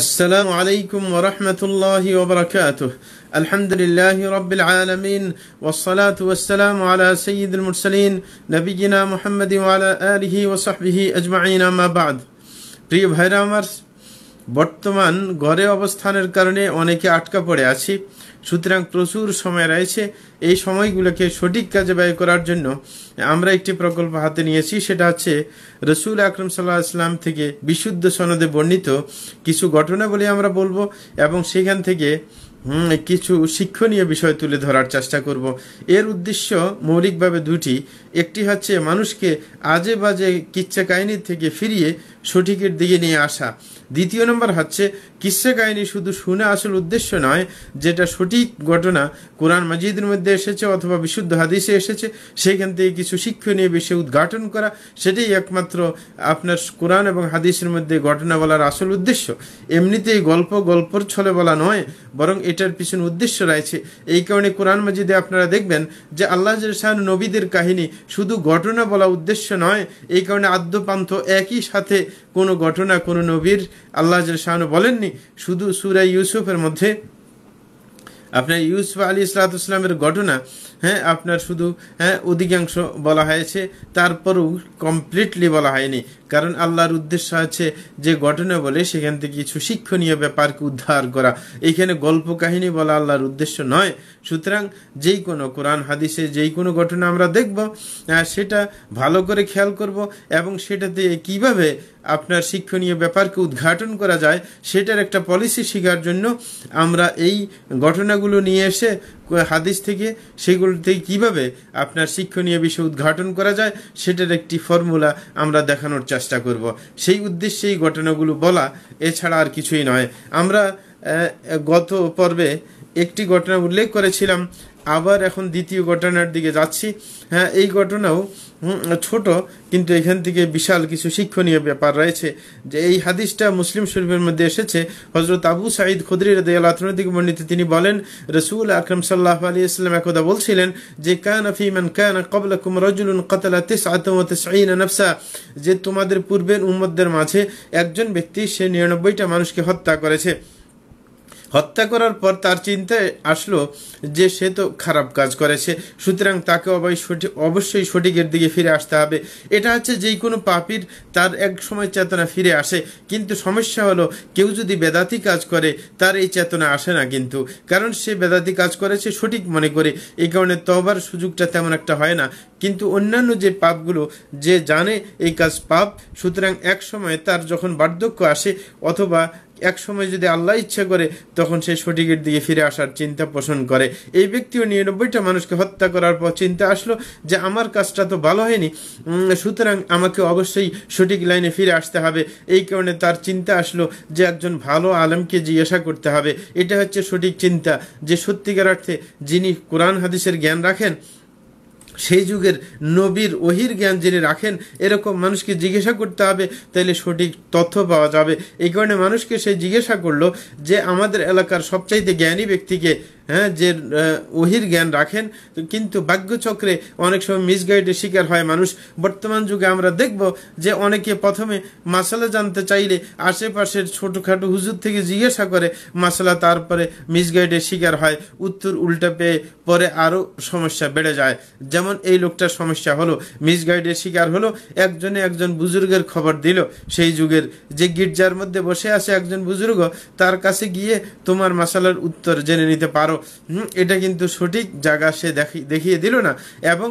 السلام عليكم ورحمة الله وبركاته الحمد لله رب العالمين والصلاة والسلام على سيد المرسلين نبينا محمد وعلى آله وصحبه أجمعين ما بعد প্রিয় ভাইরা আমার বর্তমান ঘরে অবস্থানের কারণে অনেকে আটকা পড়ে আছি সুতরাং প্রচুর সময় রয়েছে এই সময়গুলোকে সঠিক কাজে ব্যয় করার জন্য আমরা একটি প্রকল্প হাতে নিয়েছি সেটা হচ্ছে রসুল আকরম সাল্লাহ ইসলাম থেকে বিশুদ্ধ সনদে বর্ণিত কিছু ঘটনা বলে আমরা বলবো এবং সেখান থেকে কিছু শিক্ষণীয় বিষয় তুলে ধরার চেষ্টা করব এর উদ্দেশ্য মৌলিকভাবে দুটি একটি হচ্ছে মানুষকে আজে বাজে কিচ্ছা কাহিনীর থেকে ফিরিয়ে সঠিকের দিকে নিয়ে আসা দ্বিতীয় নম্বর হচ্ছে কিসসা কাহিনী শুধু শুনে আসল উদ্দেশ্য নয় যেটা সঠিক ঘটনা কোরআন মাজিদের মধ্যে এসেছে অথবা বিশুদ্ধ হাদিসে এসেছে সেখান থেকে কিছু শিক্ষণীয় বেশি উদ্ঘাটন করা সেটাই একমাত্র আপনার কোরআন এবং হাদিসের মধ্যে ঘটনা বলার আসল উদ্দেশ্য এমনিতেই গল্প গল্পর ছলে বলা নয় বরং এটার পিছনে উদ্দেশ্য রয়েছে এই কারণে কোরআন মাজিদে আপনারা দেখবেন যে আল্লাহ শাহ নবীদের কাহিনী শুধু ঘটনা বলা উদ্দেশ্য নয় এই কারণে আদ্যপান্ত একই সাথে কোনো ঘটনা কোনো নবীর আল্লাহ শাহন বলেননি শুধু সুরাই ইউসুফের মধ্যে আপনার ইউসুফ আলী ইসলাতামের ঘটনা হ্যাঁ আপনার শুধু হ্যাঁ অধিকাংশ বলা হয়েছে তারপরেও কমপ্লিটলি বলা হয়নি কারণ আল্লাহর উদ্দেশ্য আছে যে ঘটনা বলে সেখান থেকে কিছু শিক্ষণীয় ব্যাপারকে উদ্ধার করা এখানে গল্প কাহিনী বলা আল্লাহর উদ্দেশ্য নয় সুতরাং যেই কোনো কোরআন হাদিসে যেই কোনো ঘটনা আমরা দেখব সেটা ভালো করে খেয়াল করব এবং সেটাতে কিভাবে আপনার শিক্ষণীয় ব্যাপারকে উদ্ঘাটন করা যায় সেটার একটা পলিসি শেখার জন্য আমরা এই ঘটনাগুলো নিয়ে এসে হাদিস থেকে সেগুলো থেকে কীভাবে আপনার শিক্ষণীয় বিষয় উদ্ঘাটন করা যায় সেটার একটি ফর্মুলা আমরা দেখানোর চেষ্টা করব সেই উদ্দেশ্যে এই ঘটনাগুলো বলা এছাড়া আর কিছুই নয় আমরা গত পর্বে একটি ঘটনা উল্লেখ করেছিলাম আবার এখন দ্বিতীয় ঘটনার দিকে যাচ্ছি হ্যাঁ এই ঘটনাও ছোট কিন্তু এখান থেকে বিশাল কিছু শিক্ষণীয় ব্যাপার রয়েছে যে এই হাদিসটা মুসলিম শরীফের মধ্যে এসেছে হজরত আবু সাঈদ খুদরির দিকে বর্ণিত তিনি বলেন রসুল আকরম সাল্লাহ আলী ইসলাম একদা বলছিলেন যে কান আফিমান কান কবল রজুলুন কতলা তিস আতমতিসাইন যে তোমাদের পূর্বের উম্মদের মাঝে একজন ব্যক্তি সে নিরানব্বইটা মানুষকে হত্যা করেছে হত্যা করার পর তার চিন্তায় আসলো যে সে তো খারাপ কাজ করেছে সুতরাং তাকে অবশ্যই অবশ্যই সঠিকের দিকে ফিরে আসতে হবে এটা হচ্ছে যেই কোনো পাপির তার এক সময় চেতনা ফিরে আসে কিন্তু সমস্যা হলো কেউ যদি বেদাতি কাজ করে তার এই চেতনা আসে না কিন্তু কারণ সে বেদাতি কাজ করেছে সঠিক মনে করে এই কারণে তবার সুযোগটা তেমন একটা হয় না কিন্তু অন্যান্য যে পাপগুলো যে জানে এই কাজ পাপ সুতরাং এক সময় তার যখন বার্ধক্য আসে অথবা এক সময় যদি আল্লাহ ইচ্ছা করে তখন সে সঠিকের দিকে ফিরে আসার চিন্তা পোষণ করে এই ব্যক্তিও নিরানব্বইটা মানুষকে হত্যা করার পর চিন্তা আসলো যে আমার কাজটা তো ভালো হয়নি সুতরাং আমাকে অবশ্যই সঠিক লাইনে ফিরে আসতে হবে এই কারণে তার চিন্তা আসলো যে একজন ভালো আলমকে জিজ্ঞাসা করতে হবে এটা হচ্ছে সঠিক চিন্তা যে সত্যিকার অর্থে যিনি কোরআন হাদিসের জ্ঞান রাখেন সেই যুগের নবীর ওহির জ্ঞান যিনি রাখেন এরকম মানুষকে জিজ্ঞাসা করতে হবে তাহলে সঠিক তথ্য পাওয়া যাবে এই কারণে মানুষকে সে জিজ্ঞাসা করলো যে আমাদের এলাকার সবচাইতে জ্ঞানী ব্যক্তিকে হ্যাঁ যে ওহির জ্ঞান রাখেন কিন্তু ভাগ্যচক্রে অনেক সময় মিসগাইডের শিকার হয় মানুষ বর্তমান যুগে আমরা দেখব যে অনেকে প্রথমে মাসালা জানতে চাইলে আশেপাশের ছোটোখাটো হুজুর থেকে জিজ্ঞাসা করে মাসালা তারপরে মিসগাইডের শিকার হয় উত্তর উল্টা পেয়ে পরে আরও সমস্যা বেড়ে যায় যেমন এই লোকটার সমস্যা হলো মিসগাইডের শিকার হলো একজনে একজন বুজুর্গের খবর দিল সেই যুগের যে গির্জার মধ্যে বসে আছে একজন বুজুর্গ তার কাছে গিয়ে তোমার মাসালার উত্তর জেনে নিতে পারো পারো এটা কিন্তু সঠিক জায়গা সে দেখিয়ে দিল না এবং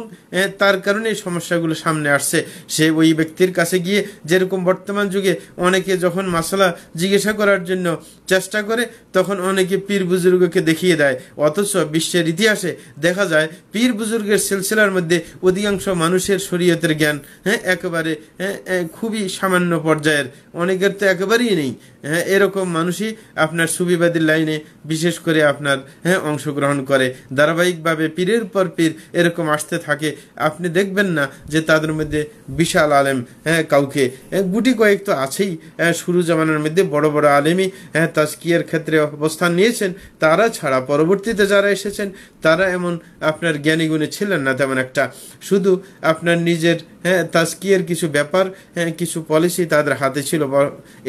তার কারণে এই সমস্যাগুলো সামনে আসছে সে ওই ব্যক্তির কাছে গিয়ে যেরকম বর্তমান যুগে অনেকে যখন মশলা জিজ্ঞাসা করার জন্য চেষ্টা করে তখন অনেকে পীর বুজুর্গকে দেখিয়ে দেয় অথচ বিশ্বের ইতিহাসে দেখা যায় পীর বুজুর্গের সিলসিলার মধ্যে অধিকাংশ মানুষের শরীয়তের জ্ঞান হ্যাঁ একেবারে খুবই সামান্য পর্যায়ের অনেকের তো একেবারেই নেই হ্যাঁ এরকম মানুষই আপনার সুবিবাদীর লাইনে বিশেষ করে আপনার হ্যাঁ যুদ্ধে অংশগ্রহণ করে ধারাবাহিকভাবে পীরের পর পীর এরকম আসতে থাকে আপনি দেখবেন না যে তাদের মধ্যে বিশাল আলেম হ্যাঁ কাউকে গুটি কয়েক তো আছেই শুরু জামানার মধ্যে বড় বড় আলেমই হ্যাঁ তাজকিয়ার ক্ষেত্রে অবস্থান নিয়েছেন তারা ছাড়া পরবর্তীতে যারা এসেছেন তারা এমন আপনার জ্ঞানী গুণে ছিলেন না তেমন একটা শুধু আপনার নিজের হ্যাঁ তাজকিয়ার কিছু ব্যাপার হ্যাঁ কিছু পলিসি তাদের হাতে ছিল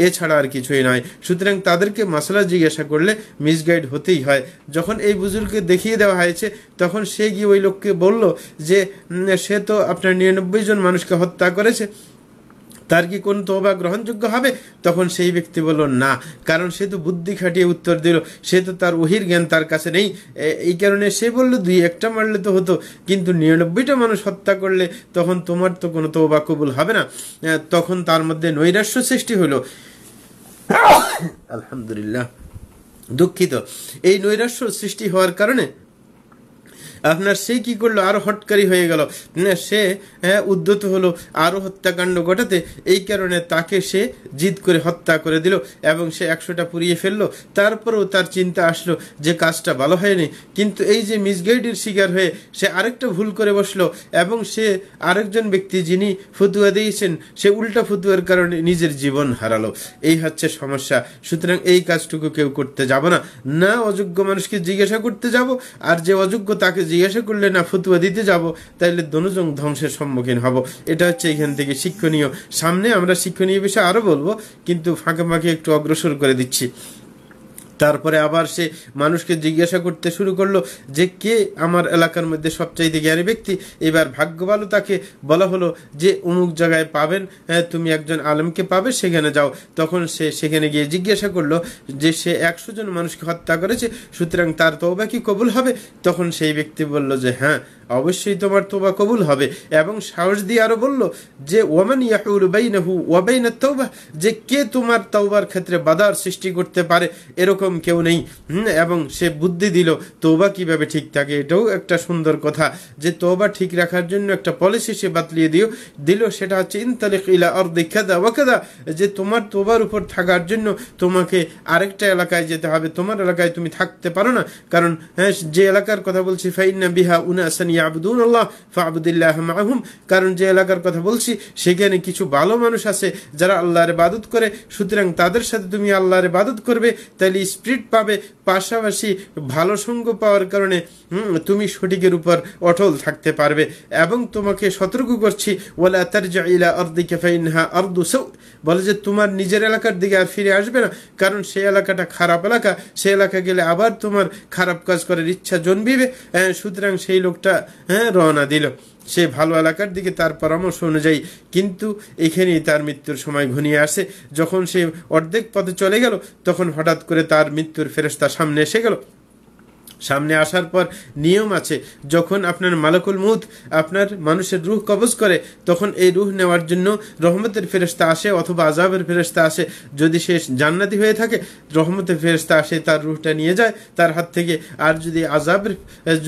এছাড়া আর কিছুই নয় সুতরাং তাদেরকে মশলা জিজ্ঞাসা করলে মিসগাইড হতেই হয় যখন যখন এই বুজুর্গকে দেখিয়ে দেওয়া হয়েছে তখন সে গিয়ে ওই লোককে বলল যে সে তো আপনার নিরানব্বই জন মানুষকে হত্যা করেছে তার কি কোন তোবা গ্রহণযোগ্য হবে তখন সেই ব্যক্তি বলল না কারণ সে তো বুদ্ধি খাটিয়ে উত্তর দিল সে তো তার ওহির জ্ঞান তার কাছে নেই এই কারণে সে বলল দুই একটা মারলে তো হতো কিন্তু নিরানব্বইটা মানুষ হত্যা করলে তখন তোমার তো কোনো তোবা কবুল হবে না তখন তার মধ্যে নৈরাশ্য সৃষ্টি হলো আলহামদুলিল্লাহ দুঃখিত এই নৈরাশ্য সৃষ্টি হওয়ার কারণে আপনার সে কি করলো আরো হটকারী হয়ে গেল সে উদ্যত হলো আরো হত্যাকাণ্ড ঘটাতে এই কারণে তাকে সে জিদ করে হত্যা করে দিল এবং সে একশোটা পুড়িয়ে ফেললো তারপরেও তার চিন্তা আসলো যে কাজটা ভালো হয়নি কিন্তু এই যে মিসগাইডের শিকার হয়ে সে আরেকটা ভুল করে বসলো এবং সে আরেকজন ব্যক্তি যিনি ফতুয়া দিয়েছেন সে উল্টা ফতুয়ার কারণে নিজের জীবন হারালো এই হচ্ছে সমস্যা সুতরাং এই কাজটুকু কেউ করতে যাব না না অযোগ্য মানুষকে জিজ্ঞাসা করতে যাব আর যে অযোগ্য তাকে জিজ্ঞাসা করলে না ফতুয়া দিতে যাব তাইলে দনুজন ধ্বংসের সম্মুখীন হব এটা হচ্ছে এখান থেকে শিক্ষণীয় সামনে আমরা শিক্ষণীয় বিষয়ে আরও বলবো কিন্তু ফাঁকে ফাঁকে একটু অগ্রসর করে দিচ্ছি তারপরে আবার সে মানুষকে জিজ্ঞাসা করতে শুরু করলো যে কে আমার এলাকার মধ্যে সবচাইতে জ্ঞানী ব্যক্তি এবার ভাগ্যবালু তাকে বলা হলো যে অমুক জায়গায় পাবেন হ্যাঁ, তুমি একজন আলমকে পাবে সেখানে যাও তখন সে সেখানে গিয়ে জিজ্ঞাসা করলো যে সে একশো জন মানুষকে হত্যা করেছে সুতরাং তার তো কি কবুল হবে তখন সেই ব্যক্তি বলল যে হ্যাঁ অবশ্যই তোমার তোবা কবুল হবে এবং সাহস দিয়ে আরো বলল যে ওমান ইয়াহুর বাইনাহু ওয়াবাইনা তৌবা যে কে তোমার তৌবার ক্ষেত্রে বাধার সৃষ্টি করতে পারে এরকম কেউ নেই এবং সে বুদ্ধি দিল তোবা কিভাবে ঠিক থাকে এটাও একটা সুন্দর কথা যে তোবা ঠিক রাখার জন্য একটা পলিসি সে বাতলিয়ে দিও দিল সেটা হচ্ছে ইনতালিক ইলা অর দীক্ষাদা ওয়াকাদা যে তোমার তোবার উপর থাকার জন্য তোমাকে আরেকটা এলাকায় যেতে হবে তোমার এলাকায় তুমি থাকতে পারো না কারণ হ্যাঁ যে এলাকার কথা বলছি ফাইন্না বিহা উনাসানি আল্লাহ কারণ যে এলাকার কথা বলছি সেখানে কিছু ভালো মানুষ আছে যারা আল্লাহর বাদত করে সুতরাং তাদের সাথে তুমি আল্লাহর বাদত করবে তাহলে স্প্রিট পাবে পাশাপাশি ভালো সঙ্গ পাওয়ার কারণে তুমি সঠিকের উপর অটল থাকতে পারবে এবং তোমাকে সতর্ক করছি বলে যে তোমার নিজের এলাকার দিকে আর ফিরে আসবে না কারণ সেই এলাকাটা খারাপ এলাকা সেই এলাকা গেলে আবার তোমার খারাপ কাজ করার ইচ্ছা জন্মিবে হ্যাঁ, সুতরাং সেই লোকটা হ্যাঁ রওনা দিল সে ভালো এলাকার দিকে তার পরামর্শ অনুযায়ী কিন্তু এখানেই তার মৃত্যুর সময় ঘনিয়ে আসে যখন সে অর্ধেক পথে চলে গেল তখন হঠাৎ করে তার মৃত্যুর ফেরস্তা সামনে এসে গেল সামনে আসার পর নিয়ম আছে যখন আপনার মালাকুল মুদ আপনার মানুষের রুহ কবজ করে তখন এই রুহ নেওয়ার জন্য রহমতের ফেরস্তা আসে অথবা আজাবের ফেরস্তা আসে যদি সে জান্নাতি হয়ে থাকে রহমতের ফেরস্তা আসে তার রুহটা নিয়ে যায় তার হাত থেকে আর যদি আজাবের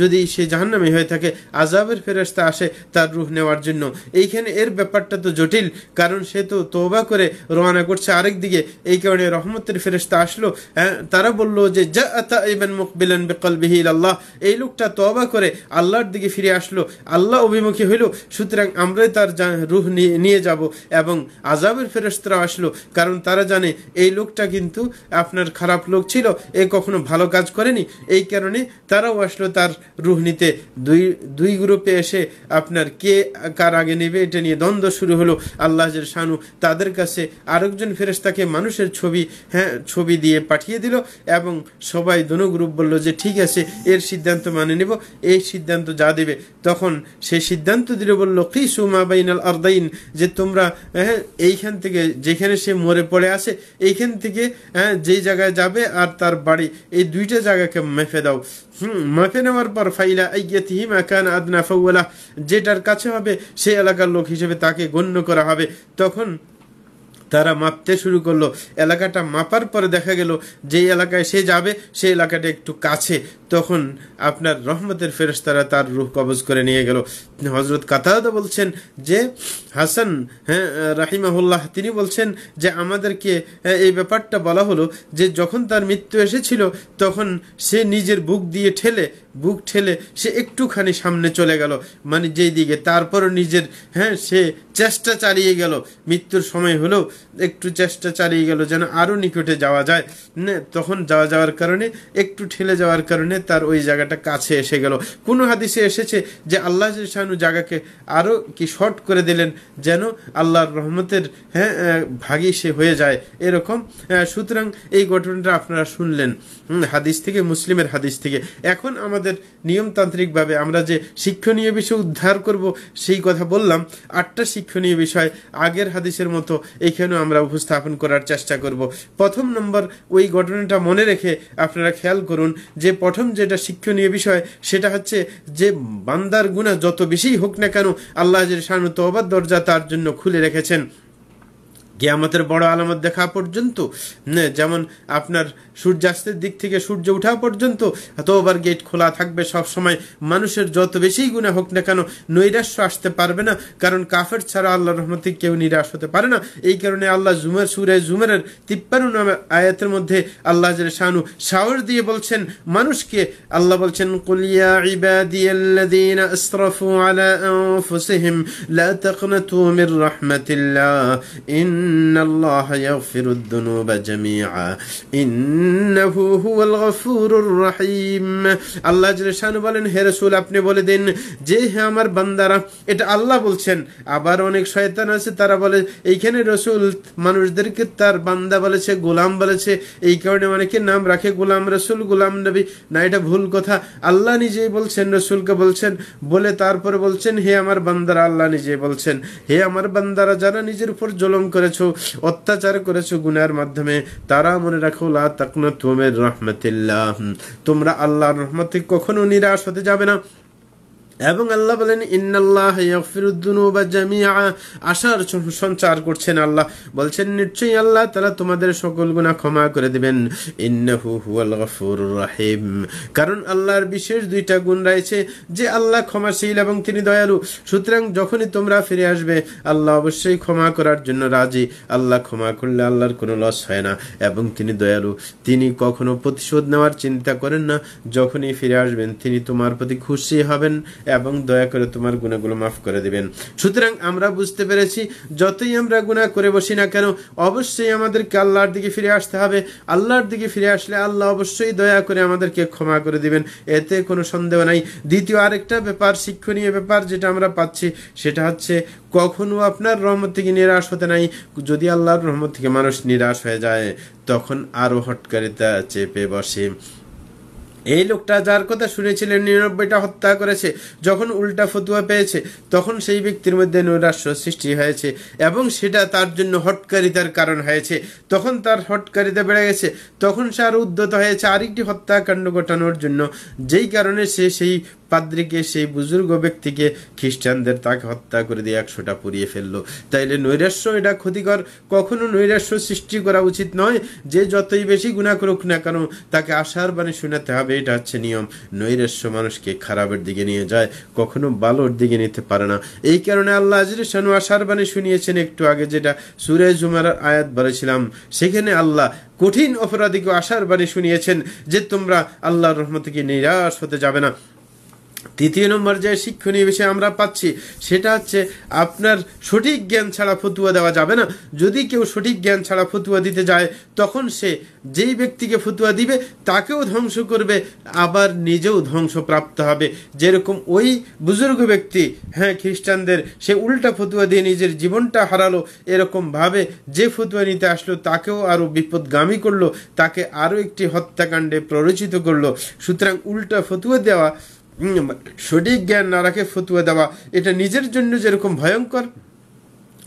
যদি সে জাহান্নামি হয়ে থাকে আজাবের ফেরস্তা আসে তার রুহ নেওয়ার জন্য এইখানে এর ব্যাপারটা তো জটিল কারণ সে তো তোবা করে রওনা করছে আরেক দিকে এই কারণে রহমতের ফেরস্তা আসলো হ্যাঁ তারা বললো যে যা ইবেন মুকবিলেন বেকলবি বিহি আল্লাহ এই লোকটা তবা করে আল্লাহর দিকে ফিরে আসলো আল্লাহ অভিমুখী হইল সুতরাং আমরাই তার রুহ নিয়ে যাব এবং আজাবের ফেরস্তরা আসলো কারণ তারা জানে এই লোকটা কিন্তু আপনার খারাপ লোক ছিল এ কখনো ভালো কাজ করেনি এই কারণে তারাও আসলো তার রুহ নিতে দুই দুই গ্রুপে এসে আপনার কে কার আগে নেবে এটা নিয়ে দ্বন্দ্ব শুরু হলো আল্লাহের শানু তাদের কাছে আরেকজন ফেরস্তাকে মানুষের ছবি হ্যাঁ ছবি দিয়ে পাঠিয়ে দিল এবং সবাই দনু গ্রুপ বলল যে ঠিক আছে এসে এর সিদ্ধান্ত মানে নেব এই সিদ্ধান্ত যা দেবে তখন সেই সিদ্ধান্ত দিলে বললো কি সুমা বাইনাল আর্দাইন যে তোমরা হ্যাঁ এইখান থেকে যেখানে সে মরে পড়ে আসে এইখান থেকে হ্যাঁ যেই জায়গায় যাবে আর তার বাড়ি এই দুইটা জায়গাকে মেফে দাও হুম মাফে নেওয়ার পর ফাইলা আইয়াতিহিম আকান আদনা ফাউলা যেটার কাছে হবে সে এলাকার লোক হিসেবে তাকে গণ্য করা হবে তখন তারা মাপতে শুরু করলো এলাকাটা মাপার পরে দেখা গেল যে এলাকায় সে যাবে সেই এলাকাটা একটু কাছে তখন আপনার রহমতের ফেরস্তারা তার রুহ কবজ করে নিয়ে গেল হজরত কাতাদা বলছেন যে হাসান হ্যাঁ রাহিমাহুল্লাহ তিনি বলছেন যে আমাদেরকে এই ব্যাপারটা বলা হলো যে যখন তার মৃত্যু এসেছিল তখন সে নিজের বুক দিয়ে ঠেলে বুক ঠেলে সে একটুখানি সামনে চলে গেল মানে যেই দিকে তারপরও নিজের হ্যাঁ সে চেষ্টা চালিয়ে গেল মৃত্যুর সময় হলেও একটু চেষ্টা চালিয়ে গেল যেন আরও নিকটে যাওয়া যায় তখন যাওয়া যাওয়ার কারণে একটু ঠেলে যাওয়ার কারণে তার ওই জায়গাটা কাছে এসে গেল কোনো হাদিসে এসেছে যে আল্লাহ শাহানু জায়গাকে আরও কি শর্ট করে দিলেন যেন আল্লাহর রহমতের হ্যাঁ ভাগি সে হয়ে যায় এরকম সুতরাং এই ঘটনাটা আপনারা শুনলেন হাদিস থেকে মুসলিমের হাদিস থেকে এখন আমাদের নিয়মতান্ত্রিকভাবে আমরা যে শিক্ষণীয় বিষয় উদ্ধার করব সেই কথা বললাম আটটা শিক্ষণীয় বিষয় আগের হাদিসের মতো এই সেখানেও আমরা উপস্থাপন করার চেষ্টা করব প্রথম নম্বর ওই ঘটনাটা মনে রেখে আপনারা খেয়াল করুন যে প্রথম যেটা শিক্ষণীয় বিষয় সেটা হচ্ছে যে বান্দার গুণা যত বেশি হোক না কেন আল্লাহ শাহানু তবাদ দরজা তার জন্য খুলে রেখেছেন গিয়ামতের বড় আলামত দেখা পর্যন্ত যেমন আপনার সূর্যাস্তের দিক থেকে সূর্য উঠা পর্যন্ত তোবার গেট খোলা থাকবে সব সময় মানুষের যত বেশি গুণা হোক না কেন নৈরাশ্য আসতে পারবে না কারণ কাফের ছাড়া আল্লাহ রহমতে কেউ নিরাশ হতে পারে না এই কারণে আল্লাহ জুমের সুরে জুমেরের নামে আয়াতের মধ্যে আল্লাহ শাহু সাওর দিয়ে বলছেন মানুষকে আল্লাহ বলছেন কুলিয়া ইন إن الله يغفر الذنوب جميعا إنه هو الغفور الرحيم আল্লাহ জলেশান বলেন হে রসুল আপনি বলে দিন যে হে আমার বান্দারা এটা আল্লাহ বলছেন আবার অনেক শয়তান আছে তারা বলে এইখানে রসুল মানুষদেরকে তার বান্দা বলেছে গোলাম বলেছে এই কারণে অনেকে নাম রাখে গোলাম রসুল গোলাম নবী না এটা ভুল কথা আল্লাহ নিজেই বলছেন রসুলকে বলছেন বলে তারপরে বলছেন হে আমার বান্দারা আল্লাহ নিজেই বলছেন হে আমার বান্দারা যারা নিজের উপর জলম করেছে করেছো অত্যাচার করেছো গুনার মাধ্যমে তারা মনে রাখো লা তাকনা তোমের রহমতিল্লাহ তোমরা আল্লাহর রহমতে কখনো নিরাশ হতে যাবে না এবং আল্লাহ বলেন ইন্নাল্লাহ ইয়গফিরুদ্দুনুবা আশার সঞ্চার করছেন আল্লাহ বলছেন নিশ্চয়ই আল্লাহ তারা তোমাদের সকল গুণা ক্ষমা করে দেবেন ইন্নাহু কারণ আল্লাহর বিশেষ দুইটা গুণ রয়েছে যে আল্লাহ ক্ষমাশীল এবং তিনি দয়ালু সুতরাং যখনই তোমরা ফিরে আসবে আল্লাহ অবশ্যই ক্ষমা করার জন্য রাজি আল্লাহ ক্ষমা করলে আল্লাহর কোনো লস হয় না এবং তিনি দয়ালু তিনি কখনো প্রতিশোধ নেওয়ার চিন্তা করেন না যখনই ফিরে আসবেন তিনি তোমার প্রতি খুশি হবেন এবং দয়া করে তোমার গুণাগুলো মাফ করে দেবেন সুতরাং আমরা বুঝতে পেরেছি যতই আমরা গুণা করে বসি না কেন অবশ্যই আমাদেরকে আল্লাহর দিকে ফিরে আসতে হবে আল্লাহর দিকে ফিরে আসলে আল্লাহ অবশ্যই দয়া করে আমাদেরকে ক্ষমা করে দিবেন এতে কোনো সন্দেহ নাই দ্বিতীয় আরেকটা ব্যাপার শিক্ষণীয় ব্যাপার যেটা আমরা পাচ্ছি সেটা হচ্ছে কখনো আপনার রহমত থেকে নিরাশ হতে নাই যদি আল্লাহর রহমত থেকে মানুষ নিরাশ হয়ে যায় তখন আরও হটকারিতা চেপে বসে এই লোকটা যার কথা শুনেছিলেন নিরানব্বইটা হত্যা করেছে যখন উল্টা ফতুয়া পেয়েছে তখন সেই ব্যক্তির মধ্যে নৈরাশ্য সৃষ্টি হয়েছে এবং সেটা তার জন্য হটকারিতার কারণ হয়েছে তখন তার হটকারিতা বেড়ে গেছে তখন সে আরও উদ্যত হয়েছে আরেকটি হত্যাকাণ্ড ঘটানোর জন্য যেই কারণে সে সেই পাদ্রিকে সেই বুজুর্গ ব্যক্তিকে খ্রিস্টানদের তাকে হত্যা করে দিয়ে একশোটা পুড়িয়ে ফেললো তাইলে নৈরাশ্য এটা ক্ষতিকর কখনো নৈরাশ্য সৃষ্টি করা উচিত নয় যে যতই বেশি গুণা করুক না কেন তাকে আশার বাণী শোনাতে হবে এটা হচ্ছে নিয়ম নৈরাশ্য মানুষকে খারাপের দিকে নিয়ে যায় কখনো ভালোর দিকে নিতে পারে না এই কারণে আল্লাহ আজিরেশানু আশার বাণী শুনিয়েছেন একটু আগে যেটা সুরে জুমার আয়াত বলেছিলাম সেখানে আল্লাহ কঠিন অপরাধীকে আশার বাণী শুনিয়েছেন যে তোমরা আল্লাহর রহমতকে নিরাশ হতে যাবে না তৃতীয় নম্বর যে শিক্ষণীয় বিষয় আমরা পাচ্ছি সেটা হচ্ছে আপনার সঠিক জ্ঞান ছাড়া ফতুয়া দেওয়া যাবে না যদি কেউ সঠিক জ্ঞান ছাড়া ফতুয়া দিতে যায় তখন সে যেই ব্যক্তিকে ফতুয়া দিবে তাকেও ধ্বংস করবে আবার নিজেও ধ্বংস প্রাপ্ত হবে যেরকম ওই বুজুর্গ ব্যক্তি হ্যাঁ খ্রিস্টানদের সে উল্টা ফতুয়া দিয়ে নিজের জীবনটা হারালো এরকমভাবে যে ফতুয়া নিতে আসলো তাকেও আরও বিপদগামী করলো তাকে আরও একটি হত্যাকাণ্ডে প্ররোচিত করলো সুতরাং উল্টা ফতুয়া দেওয়া সঠিক জ্ঞান না রাখে ফতুয়া দেওয়া এটা নিজের জন্য যেরকম ভয়ঙ্কর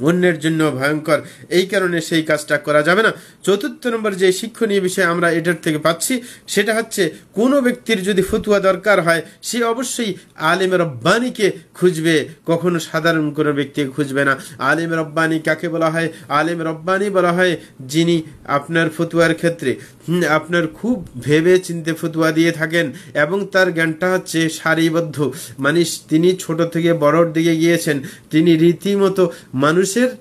অন্যের জন্য ভয়ঙ্কর এই কারণে সেই কাজটা করা যাবে না চতুর্থ নম্বর যে শিক্ষণীয় বিষয় আমরা এটার থেকে পাচ্ছি সেটা হচ্ছে কোনো ব্যক্তির যদি ফতুয়া দরকার হয় সে অবশ্যই আলিম রব্বানিকে খুঁজবে কখনো সাধারণ কোনো ব্যক্তিকে খুঁজবে না আলিম রব্বানি কাকে বলা হয় আলিম রব্বানি বলা হয় যিনি আপনার ফতুয়ার ক্ষেত্রে আপনার খুব ভেবে চিনতে ফতুয়া দিয়ে থাকেন এবং তার জ্ঞানটা হচ্ছে সারিবদ্ধ মানে তিনি ছোট থেকে বড়র দিকে গিয়েছেন তিনি রীতিমতো মানুষ ser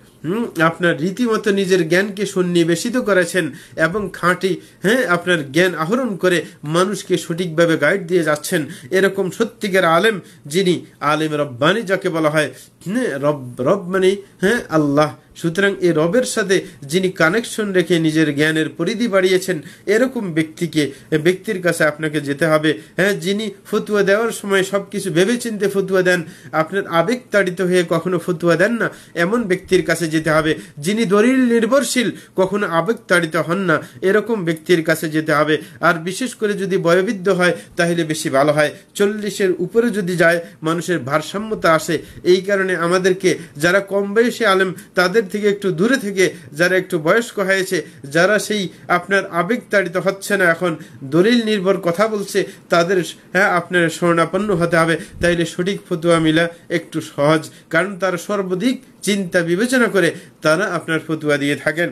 আপনার রীতিমতো নিজের জ্ঞানকে সন্নিবেশিত করেছেন এবং খাঁটি হ্যাঁ আপনার জ্ঞান আহরণ করে মানুষকে সঠিকভাবে গাইড দিয়ে যাচ্ছেন এরকম সত্যিকার আলেম যিনি আলেম রব্বানি যাকে বলা হয় হ্যাঁ রব রব মানে হ্যাঁ আল্লাহ সুতরাং এই রবের সাথে যিনি কানেকশন রেখে নিজের জ্ঞানের পরিধি বাড়িয়েছেন এরকম ব্যক্তিকে ব্যক্তির কাছে আপনাকে যেতে হবে হ্যাঁ যিনি ফতুয়া দেওয়ার সময় সব কিছু ভেবে চিনতে ফতুয়া দেন আপনার আবেগ তাড়িত হয়ে কখনো ফতুয়া দেন না এমন ব্যক্তির কাছে কাছে যেতে হবে যিনি দলিল নির্ভরশীল কখনো আবেগ তাড়িত হন না এরকম ব্যক্তির কাছে যেতে হবে আর বিশেষ করে যদি বয়োবৃদ্ধ হয় তাহলে বেশি ভালো হয় চল্লিশের উপরে যদি যায় মানুষের ভারসাম্যতা আসে এই কারণে আমাদেরকে যারা কম বয়সী আলেম তাদের থেকে একটু দূরে থেকে যারা একটু বয়স্ক হয়েছে যারা সেই আপনার আবেগ তাড়িত হচ্ছে না এখন দলিল নির্ভর কথা বলছে তাদের হ্যাঁ আপনার স্বর্ণাপন্ন হতে হবে তাইলে সঠিক ফতুয়া মিলা একটু সহজ কারণ তারা সর্বাধিক চিন্তা বিবেচনা করে তারা আপনার ফতুয়া দিয়ে থাকেন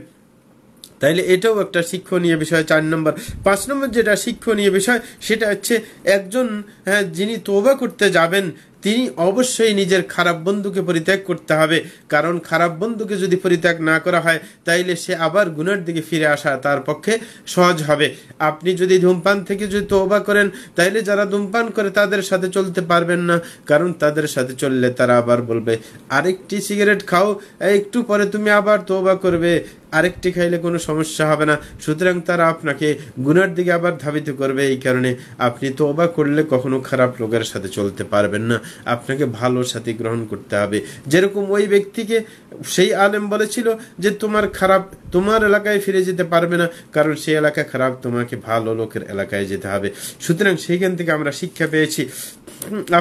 তাইলে এটাও একটা শিক্ষণীয় বিষয় চার নম্বর পাঁচ নম্বর যেটা শিক্ষণীয় বিষয় সেটা হচ্ছে একজন হ্যাঁ, যিনি তোবা করতে যাবেন তিনি অবশ্যই নিজের খারাপ বন্ধুকে পরিত্যাগ করতে হবে কারণ খারাপ বন্ধুকে যদি পরিত্যাগ না করা হয় তাইলে সে আবার গুণের দিকে ফিরে আসা তার পক্ষে সহজ হবে আপনি যদি ধূমপান থেকে যদি তোবা করেন তাইলে যারা ধূমপান করে তাদের সাথে চলতে পারবেন না কারণ তাদের সাথে চললে তারা আবার বলবে আরেকটি সিগারেট খাও একটু পরে তুমি আবার তোবা করবে আরেকটি খাইলে কোনো সমস্যা হবে না সুতরাং তারা আপনাকে গুণার দিকে আবার ধাবিত করবে এই কারণে আপনি তোবা করলে কখনো খারাপ লোকের সাথে চলতে পারবেন না আপনাকে ভালো সাথী গ্রহণ করতে হবে যেরকম ওই ব্যক্তিকে সেই আলেম বলেছিল যে তোমার খারাপ তোমার এলাকায় ফিরে যেতে পারবে না কারণ সেই এলাকা খারাপ তোমাকে ভালো লোকের এলাকায় যেতে হবে সুতরাং সেইখান থেকে আমরা শিক্ষা পেয়েছি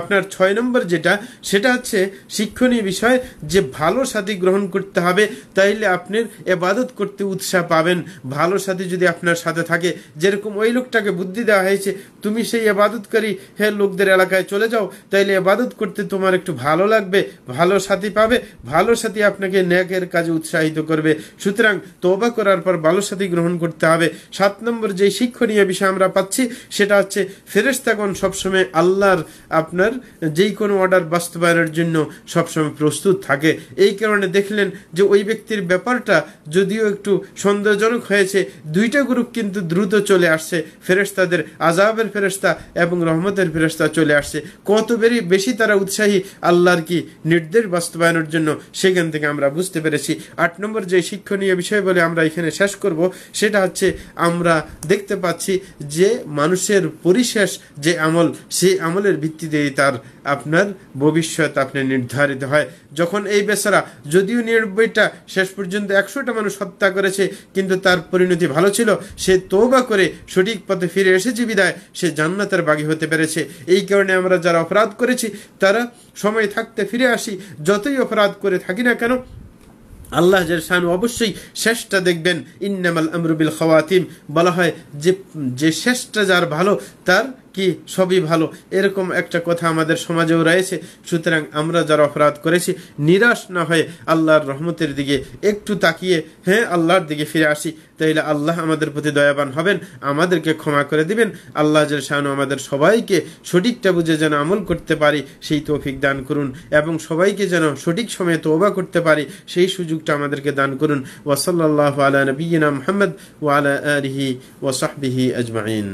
আপনার ছয় নম্বর যেটা সেটা হচ্ছে শিক্ষণীয় বিষয় যে ভালো সাথী গ্রহণ করতে হবে তাইলে আপনার এবাদত করতে উৎসাহ পাবেন ভালো সাথী যদি আপনার সাথে থাকে যেরকম ওই লোকটাকে বুদ্ধি দেওয়া হয়েছে তুমি সেই এবাদতকারী হ্যাঁ লোকদের এলাকায় চলে যাও তাইলে এবাদত করতে তোমার একটু ভালো লাগবে ভালো সাথী পাবে ভালো সাথী আপনার আপনাকে ন্যাকের কাজে উৎসাহিত করবে সুতরাং তোবা করার পর ভালো সাথী গ্রহণ করতে হবে সাত নম্বর যে শিক্ষণীয় বিষয় আমরা পাচ্ছি সেটা হচ্ছে ফেরেস্তাগণ সবসময় আল্লাহর আপনার যেই কোনো অর্ডার বাস্তবায়নের জন্য সবসময় প্রস্তুত থাকে এই কারণে দেখলেন যে ওই ব্যক্তির ব্যাপারটা যদিও একটু সন্দেহজনক হয়েছে দুইটা গ্রুপ কিন্তু দ্রুত চলে আসছে ফেরেস্তাদের আজাবের ফেরেস্তা এবং রহমতের ফেরেস্তা চলে আসছে কত বেশি তারা উৎসাহী আল্লাহর কি নির্দেশ বাস্তবায়নের জন্য সেখান থেকে আমরা বুঝতে পেরেছি আট নম্বর যে শিক্ষণীয় বিষয় বলে আমরা এখানে শেষ করব সেটা হচ্ছে আমরা দেখতে পাচ্ছি যে মানুষের পরিশেষ যে আমল সেই আমলের ভিত্তিতেই তার আপনার ভবিষ্যৎ আপনি নির্ধারিত হয় যখন এই বেচারা যদিও নিরানব্বইটা শেষ পর্যন্ত একশোটা মানুষ হত্যা করেছে কিন্তু তার পরিণতি ভালো ছিল সে তোবা করে সঠিক পথে ফিরে এসেছে বিদায় সে জান্নাতের বাগি হতে পেরেছে এই কারণে আমরা যারা অপরাধ করেছি তারা সময় থাকতে ফিরে আসি যতই অপরাধ করে থাকি না কেন আল্লাহ জেরসান অবশ্যই শেষটা দেখবেন ইন্নামাল আমরুবিল খাওয়াতিম বলা হয় যে যে শেষটা যার ভালো তার কি সবই ভালো এরকম একটা কথা আমাদের সমাজেও রয়েছে সুতরাং আমরা যারা অপরাধ করেছি নিরাশ না হয়ে আল্লাহর রহমতের দিকে একটু তাকিয়ে হ্যাঁ আল্লাহর দিকে ফিরে আসি তাইলে আল্লাহ আমাদের প্রতি দয়াবান হবেন আমাদেরকে ক্ষমা করে দিবেন আল্লাহ জল আমাদের সবাইকে সঠিকটা বুঝে যেন আমল করতে পারি সেই তৌফিক দান করুন এবং সবাইকে যেন সঠিক সময়ে তোবা করতে পারি সেই সুযোগটা আমাদেরকে দান করুন ওয়াসাল্লাহ আলা নবীনা মোহাম্মদ ওয়ালা আলহি ওয়াসাহবিহি আজমাইন